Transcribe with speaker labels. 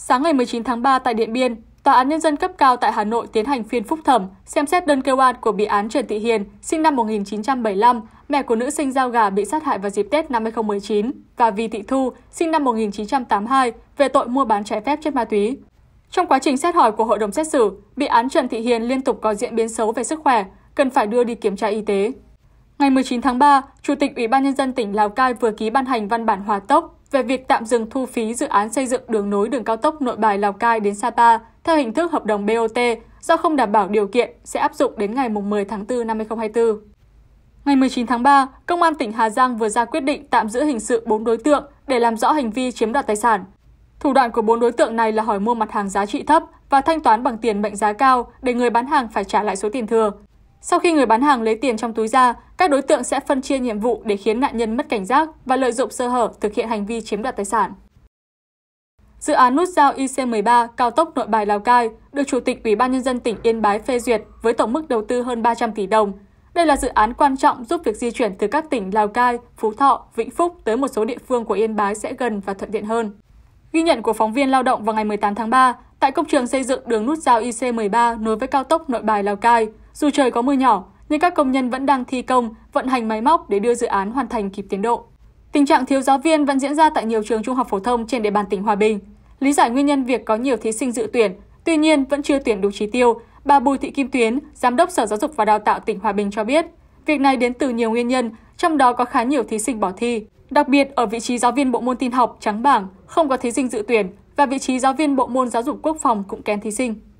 Speaker 1: Sáng ngày 19 tháng 3 tại Điện Biên, Tòa án Nhân dân cấp cao tại Hà Nội tiến hành phiên phúc thẩm, xem xét đơn kêu oan của bị án Trần Thị Hiền, sinh năm 1975, mẹ của nữ sinh giao gà bị sát hại vào dịp Tết năm 2019, và Vi Thị Thu, sinh năm 1982, về tội mua bán trái phép chất ma túy. Trong quá trình xét hỏi của hội đồng xét xử, bị án Trần Thị Hiền liên tục có diễn biến xấu về sức khỏe, cần phải đưa đi kiểm tra y tế. Ngày 19 tháng 3, Chủ tịch Ủy ban Nhân dân tỉnh Lào Cai vừa ký ban hành văn bản hòa tốc về việc tạm dừng thu phí dự án xây dựng đường nối đường cao tốc nội bài Lào Cai đến Sapa theo hình thức hợp đồng BOT do không đảm bảo điều kiện sẽ áp dụng đến ngày 10 tháng 4 năm 2024. Ngày 19 tháng 3, Công an tỉnh Hà Giang vừa ra quyết định tạm giữ hình sự 4 đối tượng để làm rõ hành vi chiếm đoạt tài sản. Thủ đoạn của 4 đối tượng này là hỏi mua mặt hàng giá trị thấp và thanh toán bằng tiền mệnh giá cao để người bán hàng phải trả lại số tiền thừa. Sau khi người bán hàng lấy tiền trong túi ra, các đối tượng sẽ phân chia nhiệm vụ để khiến nạn nhân mất cảnh giác và lợi dụng sơ hở thực hiện hành vi chiếm đoạt tài sản. Dự án nút giao IC13 cao tốc Nội Bài Lào Cai được Chủ tịch Ủy ban nhân dân tỉnh Yên Bái phê duyệt với tổng mức đầu tư hơn 300 tỷ đồng. Đây là dự án quan trọng giúp việc di chuyển từ các tỉnh Lào Cai, Phú Thọ, Vĩnh Phúc tới một số địa phương của Yên Bái sẽ gần và thuận tiện hơn. Ghi nhận của phóng viên lao động vào ngày 18 tháng 3, tại công trường xây dựng đường nút giao IC13 nối với cao tốc Nội Bài Lào Cai, dù trời có mưa nhỏ, nhưng các công nhân vẫn đang thi công, vận hành máy móc để đưa dự án hoàn thành kịp tiến độ. Tình trạng thiếu giáo viên vẫn diễn ra tại nhiều trường trung học phổ thông trên địa bàn tỉnh Hòa Bình. Lý giải nguyên nhân việc có nhiều thí sinh dự tuyển, tuy nhiên vẫn chưa tuyển đủ chỉ tiêu, bà Bùi Thị Kim Tuyến, Giám đốc Sở Giáo dục và Đào tạo tỉnh Hòa Bình cho biết, việc này đến từ nhiều nguyên nhân, trong đó có khá nhiều thí sinh bỏ thi. Đặc biệt, ở vị trí giáo viên bộ môn tin học trắng bảng, không có thí sinh dự tuyển và vị trí giáo viên bộ môn giáo dục quốc phòng cũng kén thí sinh.